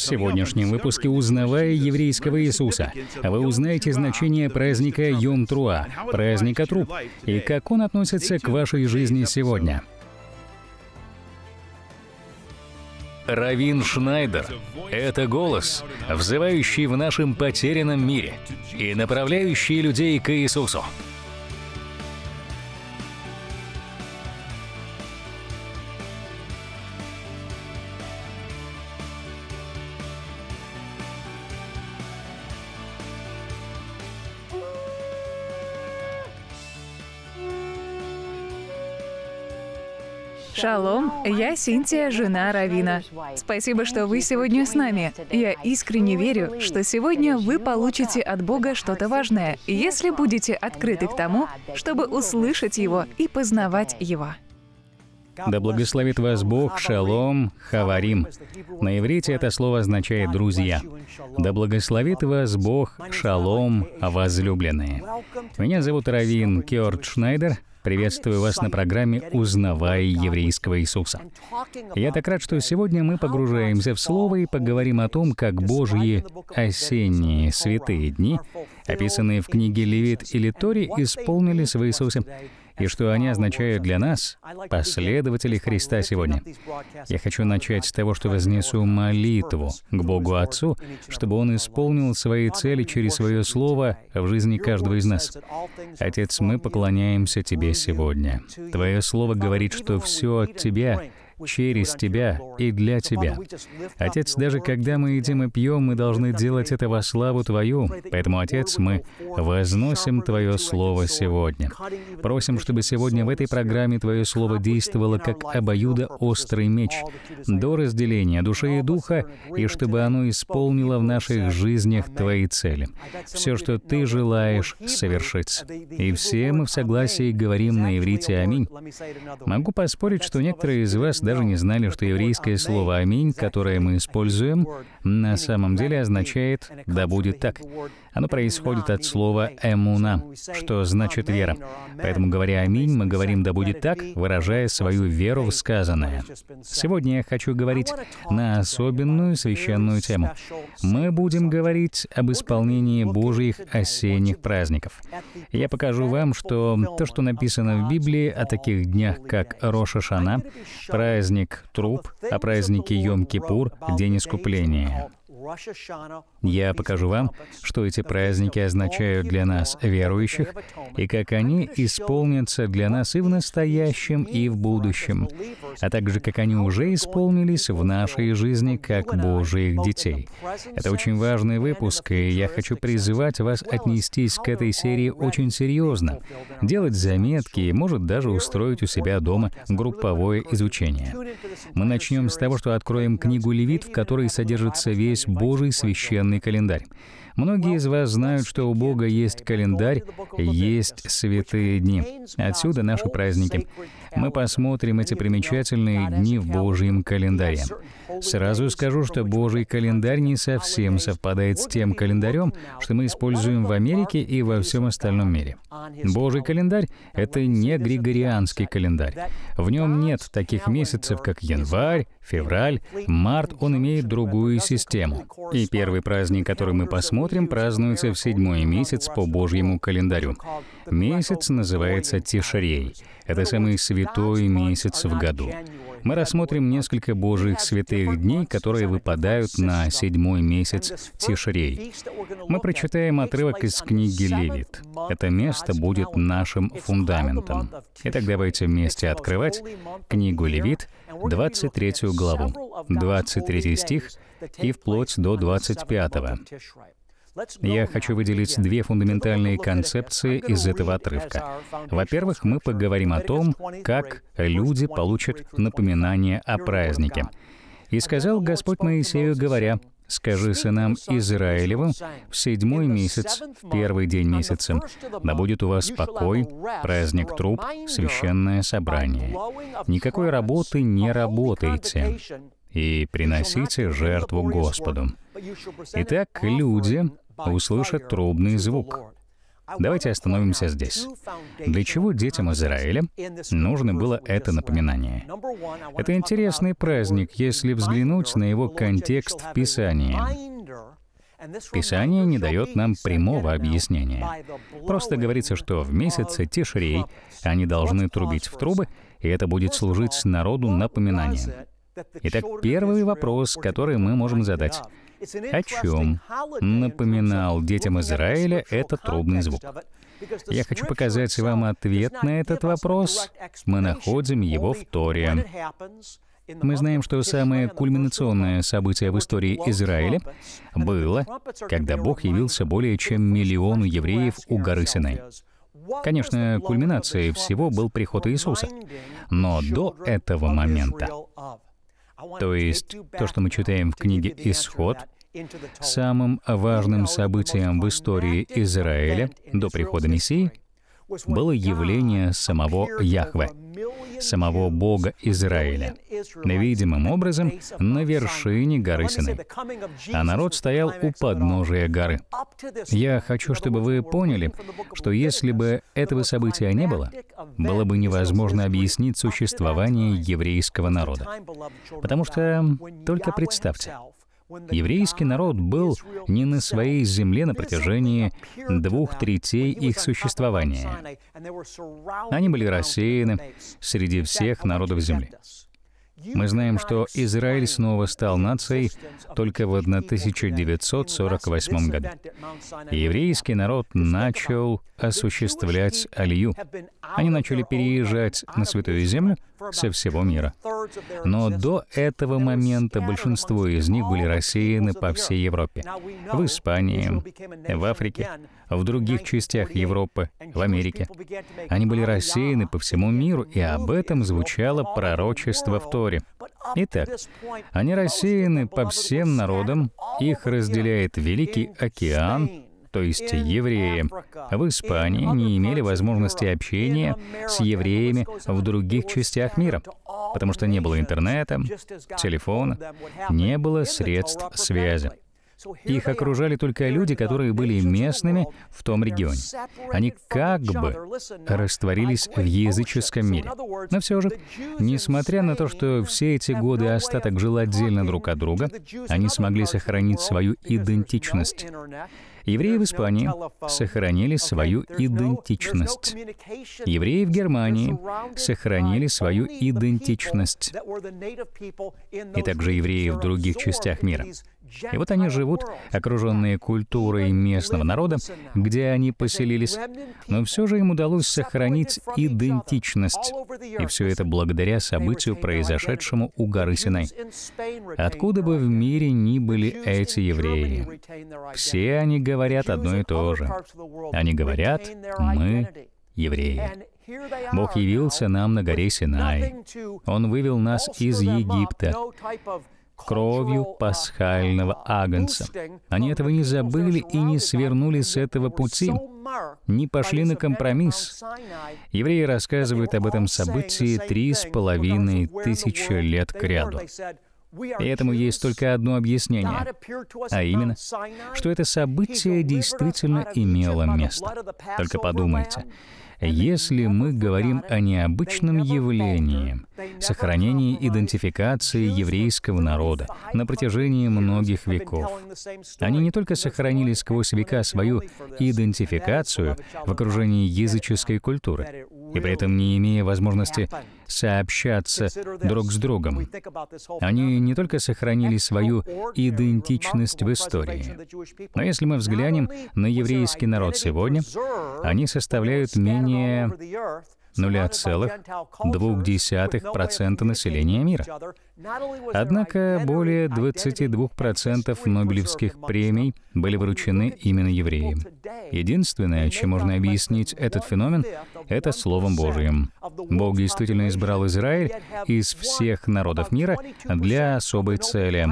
В сегодняшнем выпуске «Узнавая еврейского Иисуса» вы узнаете значение праздника Йом-Труа, праздника труп, и как он относится к вашей жизни сегодня. Равин Шнайдер — это голос, взывающий в нашем потерянном мире и направляющий людей к Иисусу. Шалом, я Синтия, жена Равина. Спасибо, что вы сегодня с нами. Я искренне верю, что сегодня вы получите от Бога что-то важное, если будете открыты к тому, чтобы услышать Его и познавать Его. Да благословит вас Бог, шалом, хаварим. На иврите это слово означает «друзья». Да благословит вас Бог, шалом, возлюбленные. Меня зовут Равин Кёрт Шнайдер. Приветствую вас на программе «Узнавая еврейского Иисуса». Я так рад, что сегодня мы погружаемся в Слово и поговорим о том, как Божьи осенние святые дни, описанные в книге Левит или Тори, исполнились в Иисусе, и что они означают для нас, последователей Христа сегодня. Я хочу начать с того, что вознесу молитву к Богу Отцу, чтобы Он исполнил свои цели через свое Слово в жизни каждого из нас. Отец, мы поклоняемся Тебе сегодня. Твое Слово говорит, что все от Тебя, через Тебя и для Тебя. Отец, даже когда мы едим и пьем, мы должны делать это во славу Твою. Поэтому, Отец, мы возносим Твое Слово сегодня. Просим, чтобы сегодня в этой программе Твое Слово действовало как обоюдо острый меч до разделения души и духа, и чтобы оно исполнило в наших жизнях Твои цели. Все, что Ты желаешь совершить. И все мы в согласии говорим на иврите «Аминь». Могу поспорить, что некоторые из вас даже не знали, что еврейское слово «аминь», которое мы используем, на самом деле означает «да будет так». Оно происходит от слова «эмуна», что значит «вера». Поэтому, говоря «аминь», мы говорим «да будет так», выражая свою веру в сказанное. Сегодня я хочу говорить на особенную священную тему. Мы будем говорить об исполнении Божьих осенних праздников. Я покажу вам, что то, что написано в Библии о таких днях, как Роша Шана, праздник праздник Труп, а праздники Йом-Кипур — День Искупления. Я покажу вам, что эти праздники означают для нас, верующих, и как они исполнятся для нас и в настоящем, и в будущем, а также как они уже исполнились в нашей жизни как Божьих детей. Это очень важный выпуск, и я хочу призывать вас отнестись к этой серии очень серьезно, делать заметки и, может, даже устроить у себя дома групповое изучение. Мы начнем с того, что откроем книгу Левит, в которой содержится весь Божий священный календарь. Многие из вас знают, что у Бога есть календарь, есть святые дни. Отсюда наши праздники. Мы посмотрим эти примечательные дни в Божьем календаре. Сразу скажу, что Божий календарь не совсем совпадает с тем календарем, что мы используем в Америке и во всем остальном мире. Божий календарь — это не григорианский календарь. В нем нет таких месяцев, как январь, Февраль, март он имеет другую систему. И первый праздник, который мы посмотрим, празднуется в седьмой месяц по Божьему календарю. Месяц называется Тишрей. Это самый святой месяц в году мы рассмотрим несколько Божьих святых дней, которые выпадают на седьмой месяц Тишрей. Мы прочитаем отрывок из книги Левит. Это место будет нашим фундаментом. Итак, давайте вместе открывать книгу Левит, 23 главу, 23 стих и вплоть до 25. Я хочу выделить две фундаментальные концепции из этого отрывка. Во-первых, мы поговорим о том, как люди получат напоминание о празднике. «И сказал Господь Моисею, говоря, скажи сынам Израилевым, в седьмой месяц, в первый день месяца, да будет у вас покой, праздник труп, священное собрание. Никакой работы не работайте, и приносите жертву Господу. Итак, люди услышат трубный звук. Давайте остановимся здесь. Для чего детям Израиля нужно было это напоминание? Это интересный праздник, если взглянуть на его контекст в Писании. Писание не дает нам прямого объяснения. Просто говорится, что в месяце Тишрей они должны трубить в трубы, и это будет служить народу напоминанием. Итак, первый вопрос, который мы можем задать о чем напоминал детям Израиля этот трубный звук. Я хочу показать вам ответ на этот вопрос. Мы находим его в Торе. Мы знаем, что самое кульминационное событие в истории Израиля было, когда Бог явился более чем миллиону евреев у горы Синай. Конечно, кульминацией всего был приход Иисуса, но до этого момента то есть то, что мы читаем в книге «Исход», самым важным событием в истории Израиля до прихода Мессии было явление самого Яхве самого Бога Израиля, невидимым образом на вершине горы Синай. А народ стоял у подножия горы. Я хочу, чтобы вы поняли, что если бы этого события не было, было бы невозможно объяснить существование еврейского народа. Потому что, только представьте, Еврейский народ был не на своей земле на протяжении двух третей их существования. Они были рассеяны среди всех народов земли. Мы знаем, что Израиль снова стал нацией только в 1948 году. Еврейский народ начал осуществлять алью. Они начали переезжать на Святую Землю, со всего мира. Но до этого момента большинство из них были рассеяны по всей Европе. В Испании, в Африке, в других частях Европы, в Америке. Они были рассеяны по всему миру, и об этом звучало пророчество в Торе. Итак, они рассеяны по всем народам, их разделяет Великий океан, то есть евреи, в Испании не имели возможности общения с евреями в других частях мира, потому что не было интернета, телефона, не было средств связи. Их окружали только люди, которые были местными в том регионе. Они как бы растворились в языческом мире. Но все же, несмотря на то, что все эти годы остаток жил отдельно друг от друга, они смогли сохранить свою идентичность. Евреи в Испании сохранили свою идентичность. Евреи в Германии сохранили свою идентичность. И также евреи в других частях мира. И вот они живут, окруженные культурой местного народа, где они поселились, но все же им удалось сохранить идентичность. И все это благодаря событию, произошедшему у горы Синай. Откуда бы в мире ни были эти евреи, все они говорят одно и то же. Они говорят «мы евреи». Бог явился нам на горе Синай. Он вывел нас из Египта кровью пасхального агнца. Они этого не забыли и не свернули с этого пути, не пошли на компромисс. Евреи рассказывают об этом событии три с половиной тысячи лет к ряду. И этому есть только одно объяснение, а именно, что это событие действительно имело место. Только подумайте, если мы говорим о необычном явлении, сохранении идентификации еврейского народа на протяжении многих веков, они не только сохранили сквозь века свою идентификацию в окружении языческой культуры, и при этом не имея возможности сообщаться друг с другом. Они не только сохранили свою идентичность в истории, но если мы взглянем на еврейский народ сегодня, они составляют менее 0,2% населения мира. Однако более 22% Нобелевских премий были вручены именно евреям. Единственное, чем можно объяснить этот феномен, это Словом Божиим. Бог действительно избрал Израиль из всех народов мира для особой цели.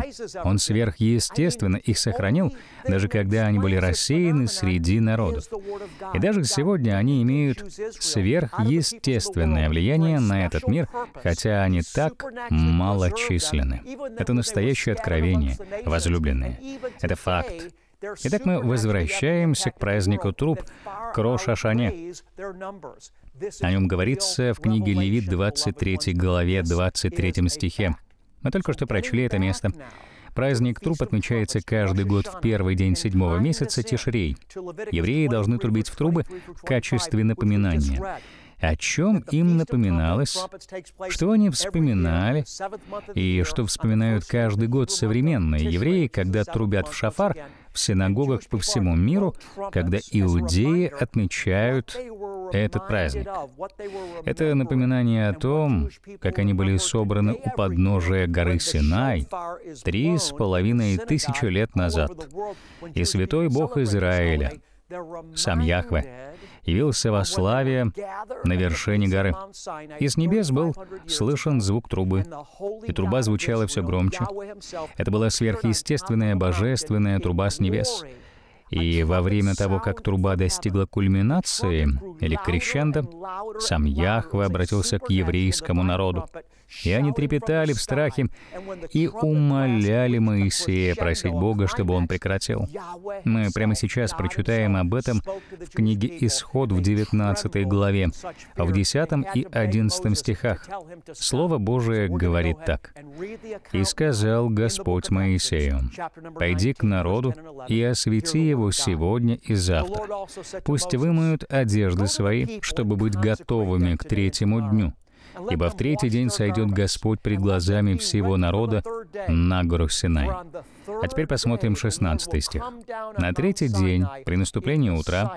Он сверхъестественно их сохранил, даже когда они были рассеяны среди народов. И даже сегодня они имеют сверхъестественное влияние на этот мир, хотя они так мало перечислены. Это настоящее откровение, возлюбленные. Это факт. Итак, мы возвращаемся к празднику труп, Крош-Ашане. О нем говорится в книге Левит 23 главе 23 стихе. Мы только что прочли это место. Праздник труп отмечается каждый год в первый день седьмого месяца Тишрей. Евреи должны трубить в трубы в качестве напоминания о чем им напоминалось, что они вспоминали, и что вспоминают каждый год современные евреи, когда трубят в шафар в синагогах по всему миру, когда иудеи отмечают этот праздник. Это напоминание о том, как они были собраны у подножия горы Синай три с половиной тысячи лет назад. И святой Бог Израиля, сам Яхве, явился во славе на вершине горы. Из небес был слышен звук трубы, и труба звучала все громче. Это была сверхъестественная, божественная труба с небес. И во время того, как труба достигла кульминации, или крещендо, сам Яхве обратился к еврейскому народу. И они трепетали в страхе и умоляли Моисея просить Бога, чтобы он прекратил. Мы прямо сейчас прочитаем об этом в книге «Исход» в 19 главе, в 10 и 11 стихах. Слово Божие говорит так. «И сказал Господь Моисею, «Пойди к народу и освети его сегодня и завтра. Пусть вымоют одежды свои, чтобы быть готовыми к третьему дню» ибо в третий день сойдет Господь пред глазами всего народа на гору Синай». А теперь посмотрим 16 стих. «На третий день, при наступлении утра,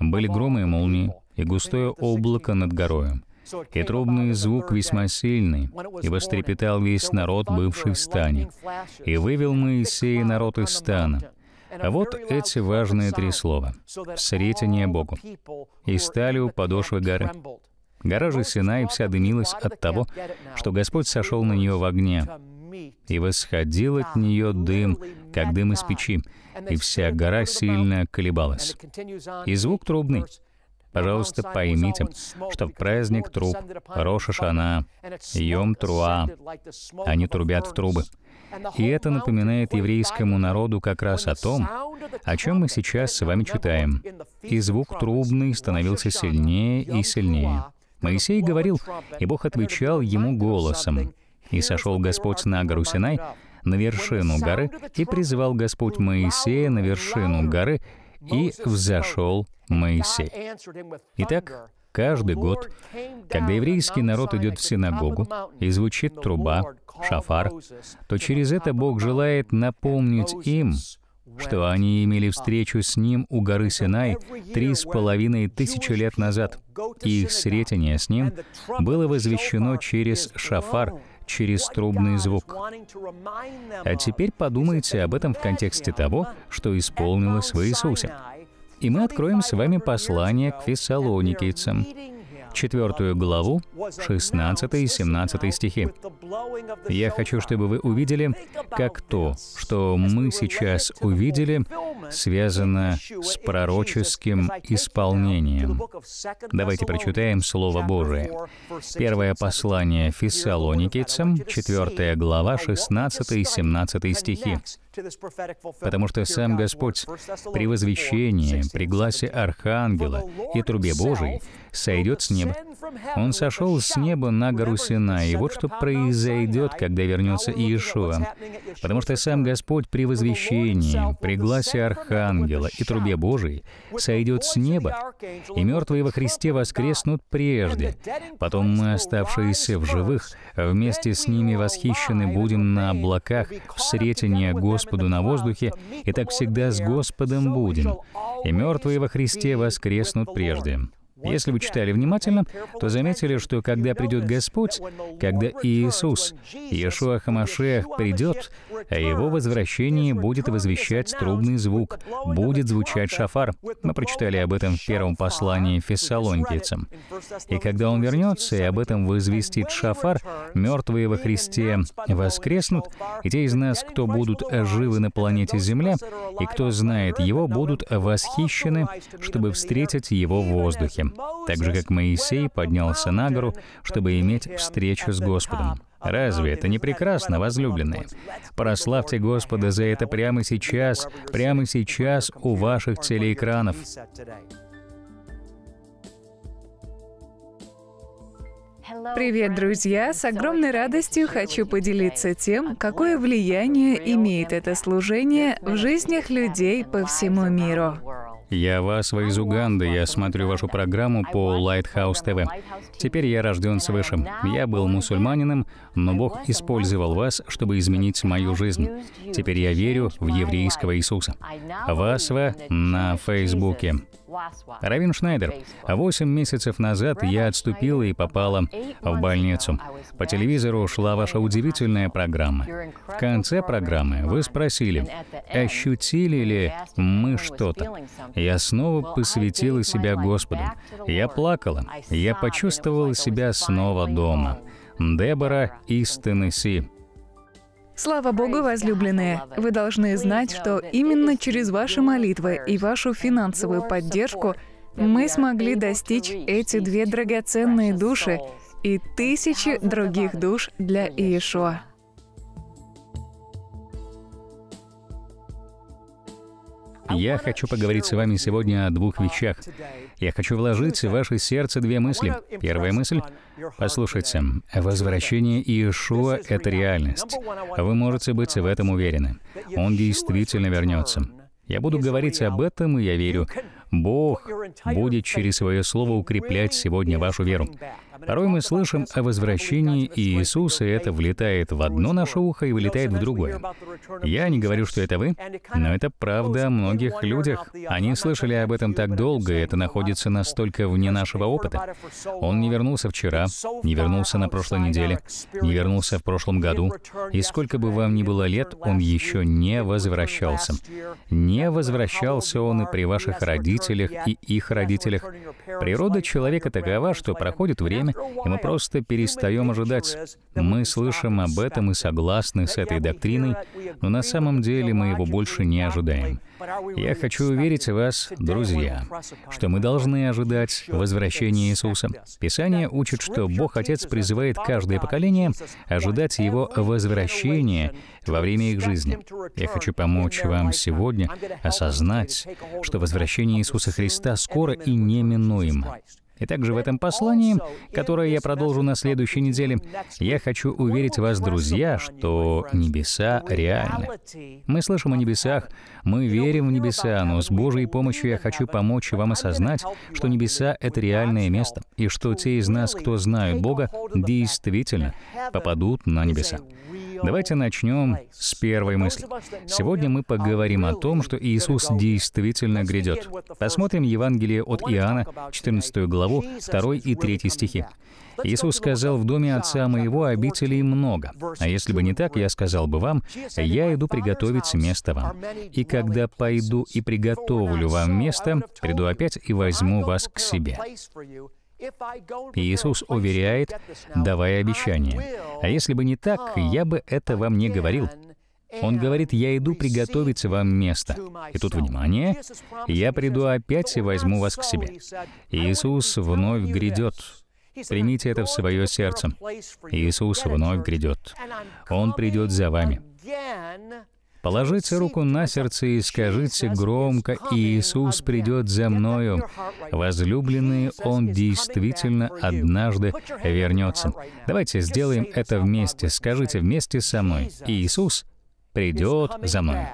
были громы и молнии, и густое облако над горою, и трубный звук весьма сильный, и вострепетал весь народ, бывший в стане, и вывел Моисей народ из стана. А вот эти важные три слова. «Сретение Богу». «И стали у подошвы горы». Гора же Синай вся дымилась от того, что Господь сошел на нее в огне, и восходил от нее дым, как дым из печи, и вся гора сильно колебалась. И звук трубный. Пожалуйста, поймите, что в праздник труб, Роша Шана, Йом Труа, они трубят в трубы. И это напоминает еврейскому народу как раз о том, о чем мы сейчас с вами читаем. И звук трубный становился сильнее и сильнее. Моисей говорил, и Бог отвечал ему голосом. «И сошел Господь на гору Синай, на вершину горы, и призвал Господь Моисея на вершину горы, и взошел Моисей». Итак, каждый год, когда еврейский народ идет в синагогу и звучит труба, шафар, то через это Бог желает напомнить им, что они имели встречу с ним у горы Синай три с половиной тысячи лет назад. И их встретение с ним было возвещено через шафар, через трубный звук. А теперь подумайте об этом в контексте того, что исполнилось в Иисусе. И мы откроем с вами послание к фессалоникийцам, 4 главу, 16 и 17 стихи. Я хочу, чтобы вы увидели, как то, что мы сейчас увидели, связано с пророческим исполнением. Давайте прочитаем Слово Божие. Первое послание Фессалоникийцам, 4 глава, 16 и 17 стихи. Потому что сам Господь при возвещении, при гласе Архангела и трубе Божией сойдет с неба. Он сошел с неба на гору Сина, и вот что произойдет, когда вернется Иешуа. Потому что сам Господь при возвещении, при гласе Архангела и трубе Божией сойдет с неба, и мертвые во Христе воскреснут прежде. Потом мы, оставшиеся в живых, вместе с ними восхищены будем на облаках в сретение Господа Господу на воздухе, и так всегда с Господом будем. И мертвые во Христе воскреснут прежде. Если вы читали внимательно, то заметили, что когда придет Господь, когда Иисус, Иешуа Хамашех придет, о его возвращении будет возвещать трубный звук, будет звучать шафар. Мы прочитали об этом в первом послании фессалоникийцам. И когда он вернется, и об этом возвестит шафар, мертвые во Христе воскреснут, и те из нас, кто будут живы на планете Земля, и кто знает его, будут восхищены, чтобы встретить его в воздухе так же как Моисей поднялся на гору, чтобы иметь встречу с Господом. Разве это не прекрасно, возлюбленные? Прославьте Господа за это прямо сейчас, прямо сейчас у ваших телеэкранов. Привет, друзья! С огромной радостью хочу поделиться тем, какое влияние имеет это служение в жизнях людей по всему миру. Я вас, вы из Уганды, я смотрю вашу программу по Lighthouse TV. Теперь я рожден свыше. Я был мусульманином, но Бог использовал вас, чтобы изменить мою жизнь. Теперь я верю в еврейского Иисуса. Васва на Фейсбуке. Равин Шнайдер. Восемь месяцев назад я отступила и попала в больницу. По телевизору шла ваша удивительная программа. В конце программы вы спросили, ощутили ли мы что-то. Я снова посвятила себя Господу. Я плакала. Я почувствовала себя снова дома. Дебора из Теннесси. Слава Богу, возлюбленные! Вы должны знать, что именно через ваши молитвы и вашу финансовую поддержку мы смогли достичь эти две драгоценные души и тысячи других душ для Иешуа. Я хочу поговорить с вами сегодня о двух вещах. Я хочу вложить в ваше сердце две мысли. Первая мысль — послушайте, возвращение Иешуа — это реальность. Вы можете быть в этом уверены. Он действительно вернется. Я буду говорить об этом, и я верю. Бог будет через свое слово укреплять сегодня вашу веру. Порой мы слышим о возвращении Иисуса, и это влетает в одно наше ухо и вылетает в другое. Я не говорю, что это вы, но это правда о многих людях. Они слышали об этом так долго, и это находится настолько вне нашего опыта. Он не вернулся вчера, не вернулся на прошлой неделе, не вернулся в прошлом году. И сколько бы вам ни было лет, он еще не возвращался. Не возвращался он и при ваших родителях, и их родителях. Природа человека такова, что проходит время, и мы просто перестаем ожидать. Мы слышим об этом и согласны с этой доктриной, но на самом деле мы его больше не ожидаем. Я хочу уверить вас, друзья, что мы должны ожидать возвращения Иисуса. Писание учит, что Бог Отец призывает каждое поколение ожидать Его возвращения во время их жизни. Я хочу помочь вам сегодня осознать, что возвращение Иисуса Христа скоро и неминуемо. И также в этом послании, которое я продолжу на следующей неделе, я хочу уверить вас, друзья, что небеса реальны. Мы слышим о небесах, мы верим в небеса, но с Божьей помощью я хочу помочь вам осознать, что небеса — это реальное место, и что те из нас, кто знают Бога, действительно попадут на небеса. Давайте начнем с первой мысли. Сегодня мы поговорим о том, что Иисус действительно грядет. Посмотрим Евангелие от Иоанна, 14 главу, 2 и 3 стихи. Иисус сказал, «В доме Отца Моего обителей много, а если бы не так, я сказал бы вам, я иду приготовить место вам. И когда пойду и приготовлю вам место, приду опять и возьму вас к себе». Иисус уверяет, давая обещание. А если бы не так, я бы это вам не говорил. Он говорит, я иду приготовить вам место. И тут, внимание, я приду опять и возьму вас к себе. Иисус вновь грядет. Примите это в свое сердце. Иисус вновь грядет. Он придет за вами. Положите руку на сердце и скажите громко, «Иисус придет за мною». Возлюбленные, Он действительно однажды вернется. Давайте сделаем это вместе. Скажите вместе со мной, «Иисус придет за мной».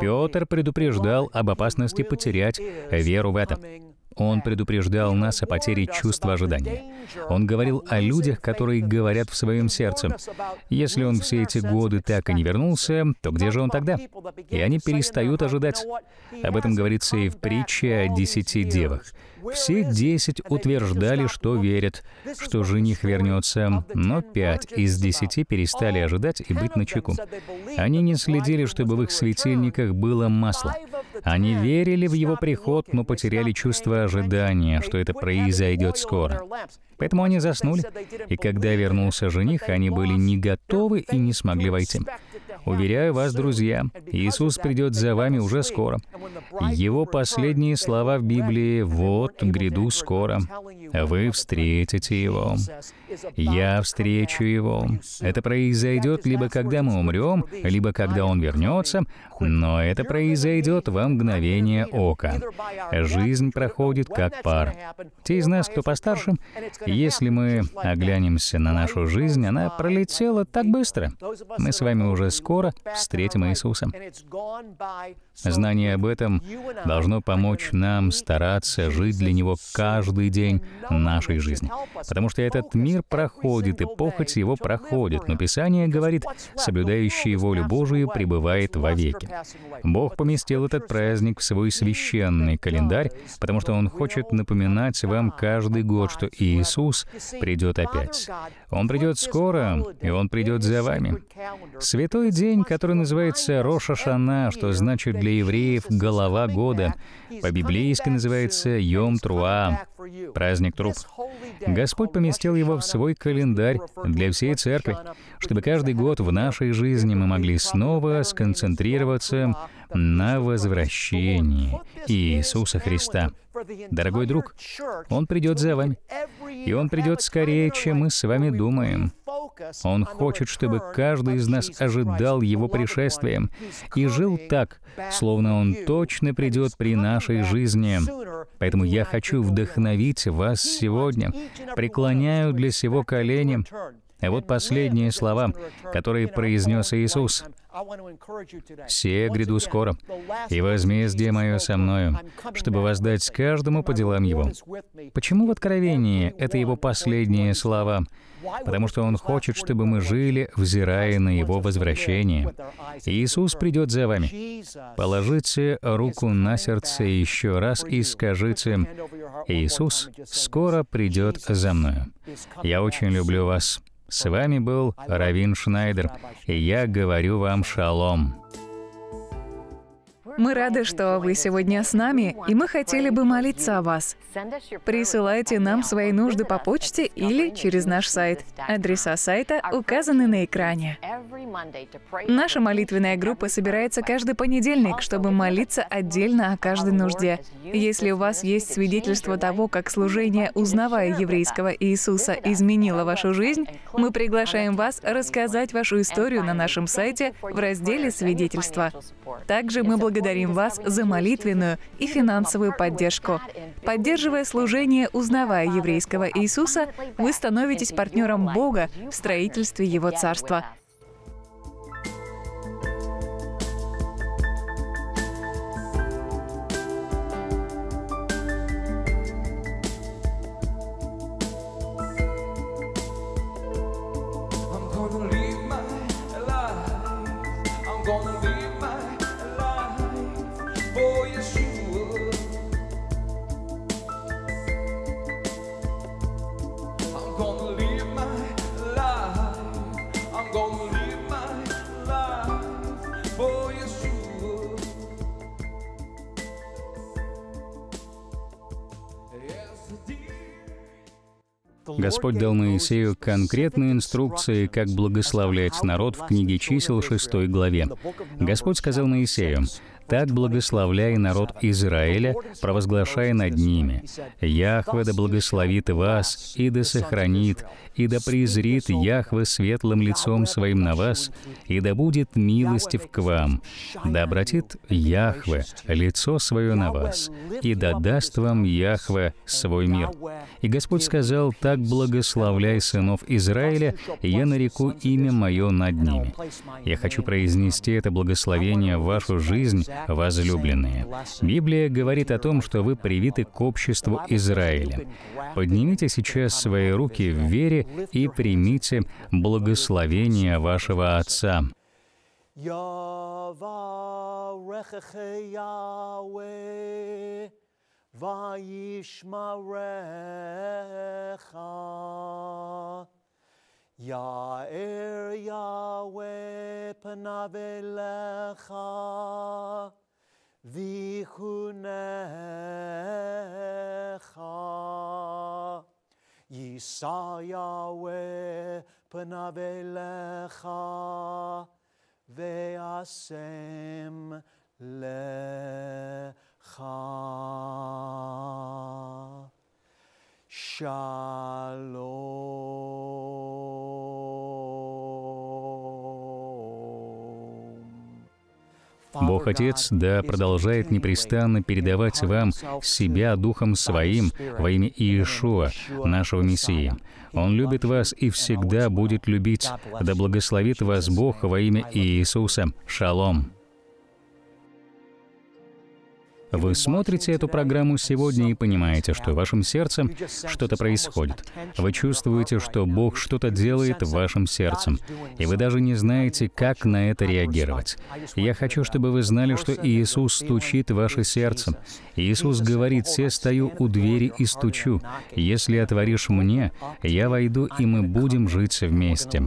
Петр предупреждал об опасности потерять веру в это. Он предупреждал нас о потере чувства ожидания. Он говорил о людях, которые говорят в своем сердце, «Если он все эти годы так и не вернулся, то где же он тогда?» И они перестают ожидать. Об этом говорится и в притче о десяти девах. Все десять утверждали, что верят, что жених вернется, но пять из десяти перестали ожидать и быть начеку. Они не следили, чтобы в их светильниках было масло. Они верили в его приход, но потеряли чувство ожидания, что это произойдет скоро. Поэтому они заснули, и когда вернулся жених, они были не готовы и не смогли войти. Уверяю вас, друзья, Иисус придет за вами уже скоро. Его последние слова в Библии «Вот, гряду скоро». Вы встретите Его. Я встречу Его. Это произойдет либо когда мы умрем, либо когда Он вернется, но это произойдет во мгновение ока. Жизнь проходит как пар. Те из нас, кто постарше, если мы оглянемся на нашу жизнь, она пролетела так быстро. Мы с вами уже скоро скоро встретим Иисуса. Знание об этом должно помочь нам стараться жить для Него каждый день нашей жизни. Потому что этот мир проходит, и похоть его проходит. Но Писание говорит, соблюдающий волю Божию пребывает вовеки. Бог поместил этот праздник в свой священный календарь, потому что Он хочет напоминать вам каждый год, что Иисус придет опять. Он придет скоро, и Он придет за вами. Святой день, который называется Роша Шана, что значит для евреев голова года. По-библейски называется Йом Труа, праздник труп. Господь поместил его в свой календарь для всей церкви, чтобы каждый год в нашей жизни мы могли снова сконцентрироваться на возвращении Иисуса Христа. Дорогой друг, Он придет за вами, и Он придет скорее, чем мы с вами думаем. Он хочет, чтобы каждый из нас ожидал Его пришествия и жил так, словно Он точно придет при нашей жизни. Поэтому я хочу вдохновить вас сегодня. Преклоняю для сего колени вот последние слова, которые произнес Иисус. «Се, гряду скоро, и возмездие мое со мною, чтобы воздать каждому по делам его». Почему в Откровении это его последние слова? Потому что он хочет, чтобы мы жили, взирая на его возвращение. Иисус придет за вами. Положите руку на сердце еще раз и скажите, «Иисус скоро придет за мною». Я очень люблю вас. С вами был Равин Шнайдер, и я говорю вам шалом. Мы рады, что вы сегодня с нами, и мы хотели бы молиться о вас. Присылайте нам свои нужды по почте или через наш сайт. Адреса сайта указаны на экране. Наша молитвенная группа собирается каждый понедельник, чтобы молиться отдельно о каждой нужде. Если у вас есть свидетельство того, как служение, узнавая еврейского Иисуса, изменило вашу жизнь, мы приглашаем вас рассказать вашу историю на нашем сайте в разделе «Свидетельства». Также мы благодарим благодарим вас за молитвенную и финансовую поддержку. Поддерживая служение, узнавая еврейского Иисуса, вы становитесь партнером Бога в строительстве Его Царства. Господь дал Моисею конкретные инструкции, как благословлять народ в книге чисел 6 главе. Господь сказал Моисею, так благословляй народ Израиля, провозглашая над ними. Яхве да благословит вас, и да сохранит, и да презрит Яхве светлым лицом своим на вас, и да будет милостив к вам. Да обратит Яхве лицо свое на вас, и да даст вам Яхве свой мир. И Господь сказал, так благословляй сынов Израиля, и я нареку имя мое над ними. Я хочу произнести это благословение в вашу жизнь, возлюбленные. Библия говорит о том, что вы привиты к обществу Израиля. Поднимите сейчас свои руки в вере и примите благословение вашего Отца. וישמרך פניו אליך, ויחונך. יישא יהוה פניו אליך, ואשם לך. שלום. Бог Отец да продолжает непрестанно передавать вам себя Духом Своим во имя Иешуа, нашего Мессии. Он любит вас и всегда будет любить. Да благословит вас Бог во имя Иисуса. Шалом. Вы смотрите эту программу сегодня и понимаете, что в вашем сердце что-то происходит. Вы чувствуете, что Бог что-то делает в вашем сердце, и вы даже не знаете, как на это реагировать. Я хочу, чтобы вы знали, что Иисус стучит в ваше сердце. Иисус говорит, «Се стою у двери и стучу. Если отворишь мне, я войду, и мы будем жить вместе».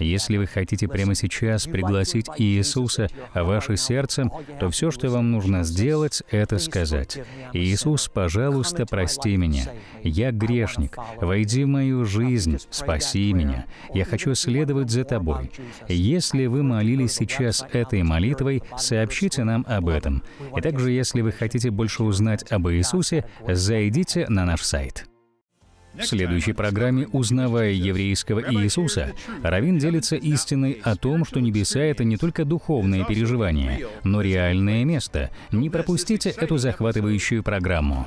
Если вы хотите прямо сейчас пригласить Иисуса в ваше сердце, то все, что вам нужно сделать, это это сказать, «Иисус, пожалуйста, прости меня. Я грешник. Войди в мою жизнь, спаси меня. Я хочу следовать за Тобой». Если вы молились сейчас этой молитвой, сообщите нам об этом. И также, если вы хотите больше узнать об Иисусе, зайдите на наш сайт. В следующей программе «Узнавая еврейского Иисуса» Равин делится истиной о том, что небеса — это не только духовное переживание, но реальное место. Не пропустите эту захватывающую программу.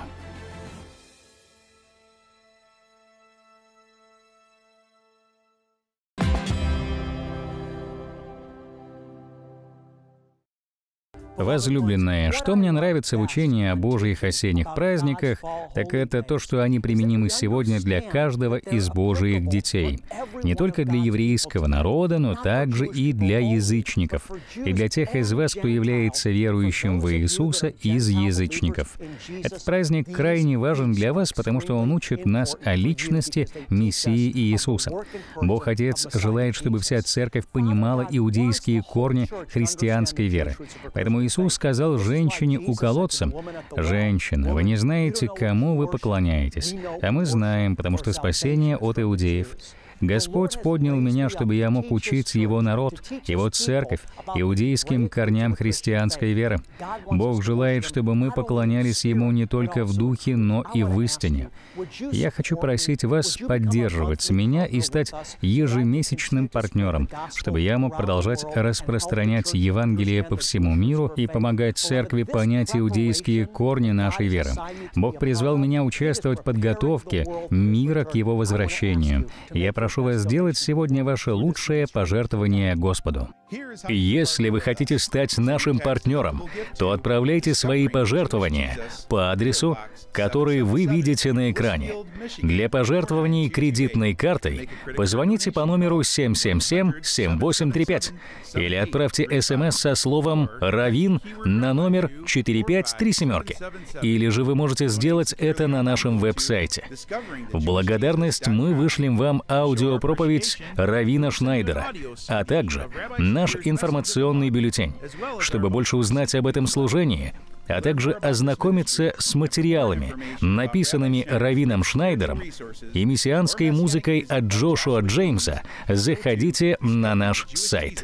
Возлюбленные, что мне нравится в учении о Божьих осенних праздниках, так это то, что они применимы сегодня для каждого из Божьих детей. Не только для еврейского народа, но также и для язычников. И для тех из вас, кто является верующим в Иисуса из язычников. Этот праздник крайне важен для вас, потому что он учит нас о личности Мессии Иисуса. Бог Отец желает, чтобы вся церковь понимала иудейские корни христианской веры. Поэтому Иисус сказал женщине у колодца, «Женщина, вы не знаете, кому вы поклоняетесь, а мы знаем, потому что спасение от иудеев. Господь поднял меня, чтобы я мог учить Его народ, Его церковь, иудейским корням христианской веры. Бог желает, чтобы мы поклонялись Ему не только в духе, но и в истине. Я хочу просить вас поддерживать меня и стать ежемесячным партнером, чтобы я мог продолжать распространять Евангелие по всему миру и помогать церкви понять иудейские корни нашей веры. Бог призвал меня участвовать в подготовке мира к его возвращению. Я прошу прошу вас сделать сегодня ваше лучшее пожертвование Господу. если вы хотите стать нашим партнером, то отправляйте свои пожертвования по адресу, который вы видите на экране. Для пожертвований кредитной картой позвоните по номеру 777-7835 или отправьте смс со словом «Равин» на номер 4537 Или же вы можете сделать это на нашем веб-сайте. В благодарность мы вышлем вам аудио аудиопроповедь Равина Шнайдера, а также наш информационный бюллетень. Чтобы больше узнать об этом служении, а также ознакомиться с материалами, написанными Равином Шнайдером и мессианской музыкой от Джошуа Джеймса, заходите на наш сайт.